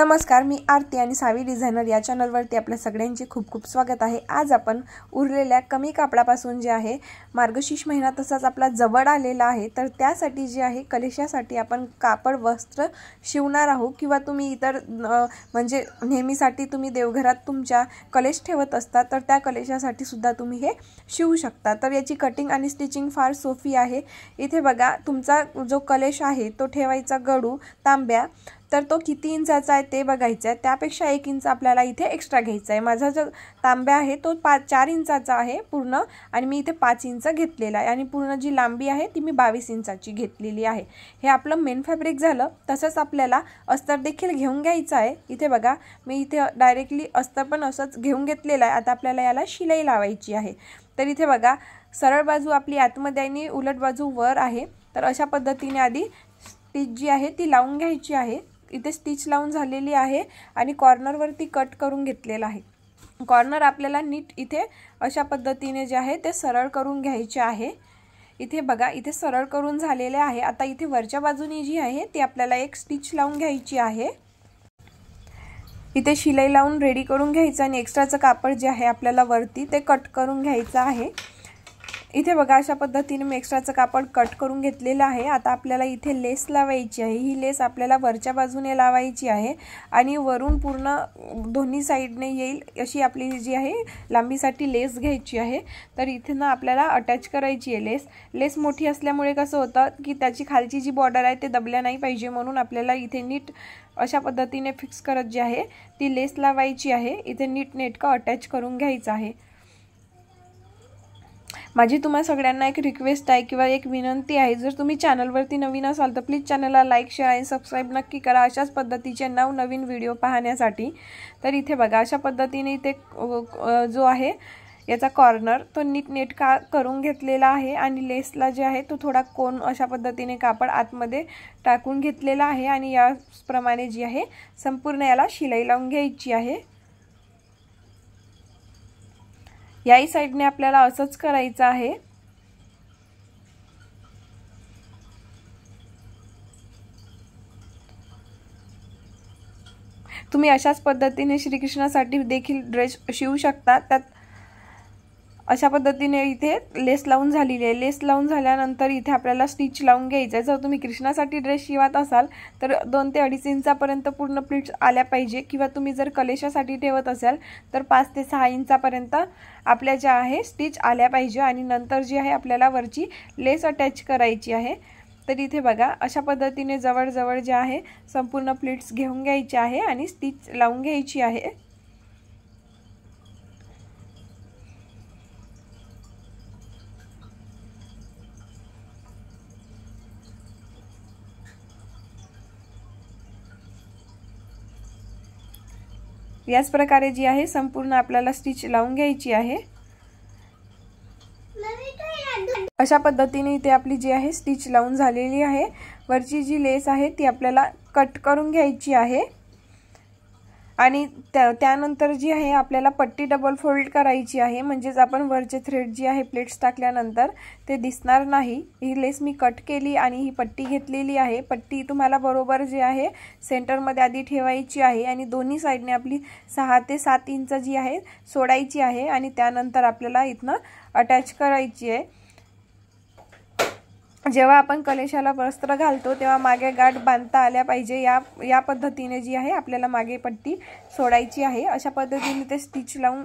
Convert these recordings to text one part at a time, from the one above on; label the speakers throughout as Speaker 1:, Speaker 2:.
Speaker 1: नमस्कार मी आरती आणि सावी डिझायनर या चॅनलवरती आपल्या सगळ्यांचे खूप खूप स्वागत आहे आज आपण उरलेल्या कमी कापडापासून जे आहे मार्गशीर्ष महिना तसाच आपला जवळ आलेला आहे तर त्यासाठी जे आहे कलेशासाठी आपण कापड वस्त्र शिवणार आहोत किंवा तुम्ही इतर म्हणजे नेहमीसाठी तुम्ही देवघरात तुमच्या कलेश ठेवत असता तर त्या कलेशासाठी सुद्धा तुम्ही हे शिवू शकता तर याची कटिंग आणि स्टिचिंग फार सोपी आहे इथे बघा तुमचा जो कलेश आहे तो ठेवायचा गडू तांब्या तर तो किती इंचाचा आहे ते बघायचं आहे त्यापेक्षा एक इंच आपल्याला इथे एक्स्ट्रा घ्यायचा आहे माझा जो तांब्या आहे तो पा चार इंचाचा आहे पूर्ण आणि मी इथे पाच इंच घेतलेला आहे आणि पूर्ण जी लांबी आहे ती मी बावीस इंचाची घेतलेली आहे हे आपलं मेन फॅब्रिक झालं तसंच आपल्याला अस्तर देखील घेऊन घ्यायचं आहे इथे बघा मी इथे डायरेक्टली अस्तर पण असंच घेऊन घेतलेलं आहे आता आपल्याला याला शिलाई लावायची आहे तर इथे बघा सरळ बाजू आपली आतमध्ये आणि उलट बाजू वर आहे तर अशा पद्धतीने आधी स्टीच जी आहे ती लावून घ्यायची आहे इथे स्टिच लावून झालेली आहे आणि कट करून घेतलेला आहे कॉर्नर आपल्याला नीट इथे अशा पद्धतीने जे है ते सरळ करून घ्यायचे आहे इथे बघा इथे सरळ आता इधे वरच्या बाजू जी है ती आपल्याला एक स्टीच लावून घ्यायची इतने शिलाई लावून रेडी करून घ्यायचं आणि कापड जे है अपने वरती कट करून घ्यायचं इथे बघा अशा पद्धतीने मी एक्स्ट्राचं कापड कट करून घेतलेलं आहे आता आपल्याला इथे लेस लावायची आहे ही लेस आपल्याला वरच्या बाजूने लावायची आहे आणि वरून पूर्ण दोन्ही साईडने येईल अशी आपली जी आहे लांबीसाठी लेस घ्यायची आहे तर इथे ना आपल्याला अटॅच करायची आहे लेस लेस मोठी असल्यामुळे कसं होतं की त्याची खालची जी बॉर्डर आहे ते दबल्या नाही पाहिजे म्हणून आपल्याला इथे नीट अशा पद्धतीने फिक्स करत जी आहे ती लेस लावायची आहे इथे नीट नेटकं अटॅच करून घ्यायचं आहे मजी तुम्हारा सगळ्यांना एक रिक्वेस्ट है कि एक विनंती है जर तुम्ही चॅनलवरती नवीन आल तो please channel like share and subscribe नक्की करा अशाच पद्धतीचे नवनवीन व्हिडिओ पाहण्यासाठी तर इथे बघा अशा ने इथे जो है यहाँ कॉर्नर तो नीट नेट का आहे आणि लेसला जे है तो थोडा कोन अशा पद्धतीने कापड आतमध्ये टाकून घेतलेला आहे जी आहे संपूर्ण ये शिलाई लावून घ्यायची आहे याही साईडने आपल्याला असंच करायचं आहे तुम्ही अशाच पद्धतीने श्रीकृष्णासाठी देखील ड्रेस शिवू शकता त्यात अशा पद्धतीने इथे लेस लावून झालेली लेस लावून झाल्यानंतर इथे आपल्याला स्टिच लावून घ्यायचं आहे जर तुम्ही कृष्णासाठी ड्रेस शिवत आल तो दोन ते अडीच इंचापर्यंत पूर्ण प्लीट्स आया पाहिजे कि तुम्ही जर कलेशासाठी ठेवत असाल तर सहा इंचापर्यंत आपल्या ज्या है स्टीच आया पाहिजे आ नर जी आहे आपल्याला वरची लेस अटैच कराएगी है तो इधे बघा अशा पद्धतीने जवळजवळ जे है संपूर्ण प्लीट्स घेन घ्यायची स्टीच आणि स्टिच लावून याच प्रकारे जी आहे संपूर्ण आपल्याला स्टिच लावून घ्यायची आहे अशा पद्धतीने इथे आपली जी आहे स्टिच लावून झालेली आहे वरची जी लेस आहे ती आपल्याला कट करून घ्यायची आहे आनतर जी है अपने पट्टी डबल फोल्ड करायची आहे म्हणजेच आपण वरचे थ्रेड जी है प्लेट्स टाकल्यानंतर ते दिसणार नहीं हि लेस मी कट के आणि ही पट्टी घेतलेली आहे पट्टी तुम्हाला बरोबर जी आहे सेंटरमध्ये आधी ठेवायी है आणि साइड ने अपनी सहा सात इंच जी है सोड़ा है आणि त्यानंतर आपल्याला इथनं अटॅच करायची आहे जेव अपन कलशाला वस्त्र घालतो तेव्हा मागे गाठ बांधता आल्या पाहिजे या या पद्धतीने जी आहे आपल्याला मागे पट्टी सोड़ा है अशा पद्धति स्टीच स्टिच लावून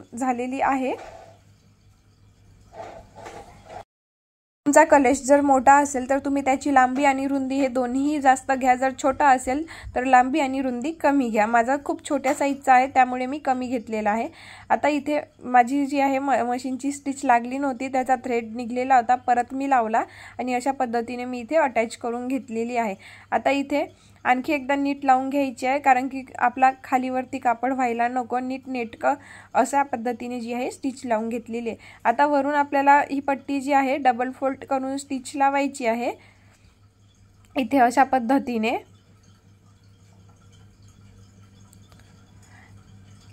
Speaker 1: तुमचा कलेश जर मोठा असेल तर तुम्ही त्याची लांबी आणि रुंदी हे दोन्हीही जास्त घ्या जर छोटा असेल तर लांबी आणि रुंदी कमी घ्या माझा खूप छोट्या साईजचा आहे त्यामुळे मी कमी घेतलेला आहे आता इथे माझी जी आहे म मशीनची स्टिच लागली नव्हती त्याचा थ्रेड निघलेला होता परत मी लावला आणि अशा पद्धतीने मी इथे अटॅच करून घेतलेली आहे आता इथे आणखी एकदा नीट लावन घ्यायची आहे कारण की आपला खालीवरती कापड व्हायला नको नीट नेटक अशा पद्धति ने जी है स्टीच लावून घेतलेली आता वरुण अपने ही पट्टी जी है डबल फोल्ड कर स्टीच ली है इथे अशा पद्धति ने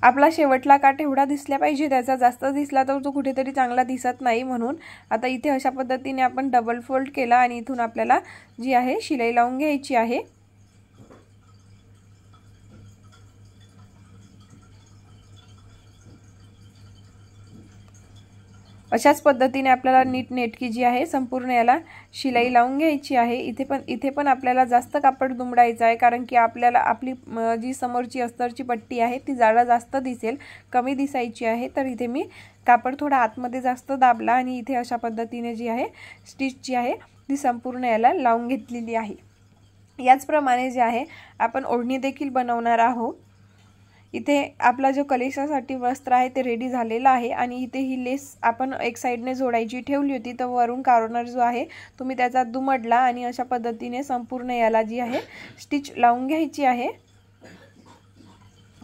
Speaker 1: आपला शेवटला काट एवडा दिसजे पाहिजे जास्त दिसला तर तो कुठेतरी चांगला दिसत नहीं म्हणून आता इथे अशा पद्धतीने आपण डबल फोल्ड के आणि अपने जी है शिलाई लावून घ्यायची अशाच पद्धति ने अपने नीट नेटकी जी है संपूर्ण ये शिलाई लावून घ्यायची अपने जास्त कापड दुमड़ा है कारण कि आप आपली जी समोरची अस्तरची पट्टी है ती जा जास्त दिसेल कमी दिसायची है तो इधे मी कापड थोडा आतमध्ये जास्त दाबला आणि अशा पद्धति जी है स्टीच जी है ती संपूर्ण ये लावून घी है याचप्रमाणे जी है अपन ओढणी देखील बनवणार आहोत इथे आपला जो कलेशासाठी वस्त्र आहे ते रेडी झालेलं आहे आणि इथे ही लेस आपण एक साईडने जोडायची ठेवली होती तर वरून कॉर्नर जो आहे तुम्ही त्याचा दुमडला आणि अशा पद्धतीने संपूर्ण याला जी आहे स्टिच लावून घ्यायची आहे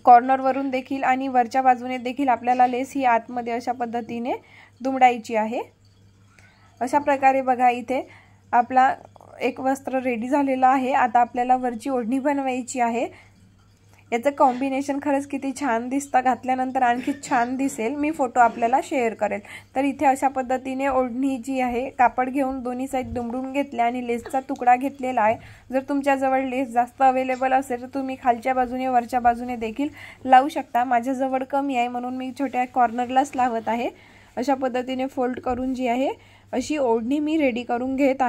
Speaker 1: कॉर्नरवरून देखील आणि वरच्या बाजूने देखील आपल्याला लेस ही आतमध्ये अशा पद्धतीने दुमडायची आहे अशा प्रकारे बघा इथे आपला एक वस्त्र रेडी झालेलं आहे आता आपल्याला वरची ओढणी बनवायची आहे याचं कॉम्बिनेशन खरच किती छान दिसतं घातल्यानंतर छान दिसेल मी फोटो अपने शेयर करेल तो इतने अशा पद्धतीने ओढणी जी है कापड घेन दोनों साइड दुमड़न घेतले आणि लेसचा तुकडा घेतलेला आहे जर तुमच्याजवळ लेस जास्त अवेलेबल अल तो तुम्हें खालच्या बाजूने वरच्या बाजूने देखील लावू शकता माझ्याजवळ कमी है म्हणून मी छोट्या कॉर्नरलाच लावत आहे अशा पद्धतीने फोल्ड करूँ जी है अभी ओढणी मी रेडी करून घेत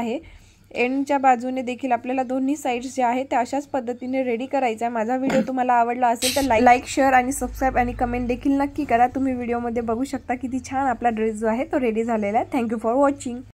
Speaker 1: एंडच्या बाजूने देखील आपल्याला दोन्ही साईड्स जे आहेत त्या अशाच पद्धतीने रेडी करायचा आहे माझा व्हिडिओ तुम्हाला आवडला असेल तर लाईक लाईक शेअर आणि सबस्क्राईब आणि कमेंट देखील नक्की करा तुम्ही व्हिडिओमध्ये बघू शकता किती छान आपला ड्रेस जो आहे तो रेडी झालेला आहे थँक्यू फॉर वॉचिंग